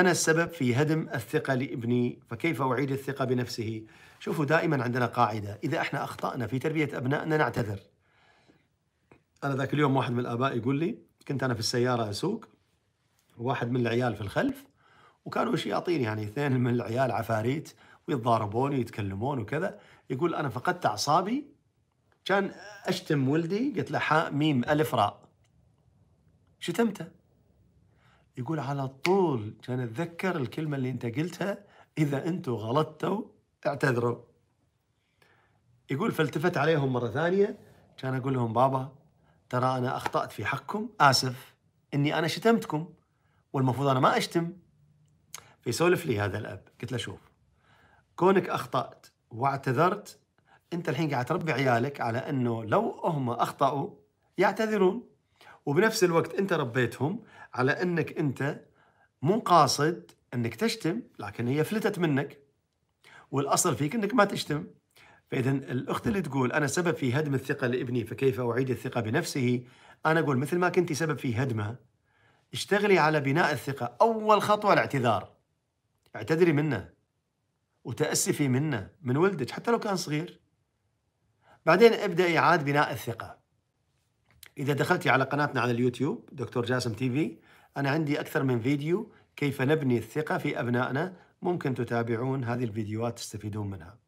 أنا السبب في هدم الثقة لابني فكيف أعيد الثقة بنفسه شوفوا دائما عندنا قاعدة إذا إحنا أخطأنا في تربية أبنائنا نعتذر أنا ذاك اليوم واحد من الآباء يقول لي كنت أنا في السيارة أسوق واحد من العيال في الخلف وكانوا شياطين يعني اثنين من العيال عفاريت ويتضاربون ويتكلمون وكذا يقول أنا فقدت أعصابي كان أشتم ولدي قلت له حاء ميم ألف راء شتمته يقول على طول كان اتذكر الكلمه اللي انت قلتها اذا انتم غلطتوا اعتذروا يقول فالتفت عليهم مره ثانيه كان اقول لهم بابا ترى انا اخطات في حقكم اسف اني انا شتمتكم والمفروض انا ما اشتم فيسولف لي هذا الاب قلت له شوف كونك اخطات واعتذرت انت الحين قاعد تربي عيالك على انه لو هم اخطاوا يعتذرون وبنفس الوقت انت ربيتهم على انك انت مو قاصد انك تشتم لكن هي فلتت منك والاصل فيك انك ما تشتم فاذا الاخت اللي تقول انا سبب في هدم الثقه لابني فكيف اعيد الثقه بنفسه انا اقول مثل ما كنت سبب في هدمها اشتغلي على بناء الثقه اول خطوه الاعتذار اعتذري منه وتاسفي منه من ولدك حتى لو كان صغير بعدين ابداي إعاد بناء الثقه إذا دخلتي على قناتنا على اليوتيوب دكتور جاسم تي في أنا عندي أكثر من فيديو كيف نبني الثقة في أبنائنا ممكن تتابعون هذه الفيديوهات تستفيدون منها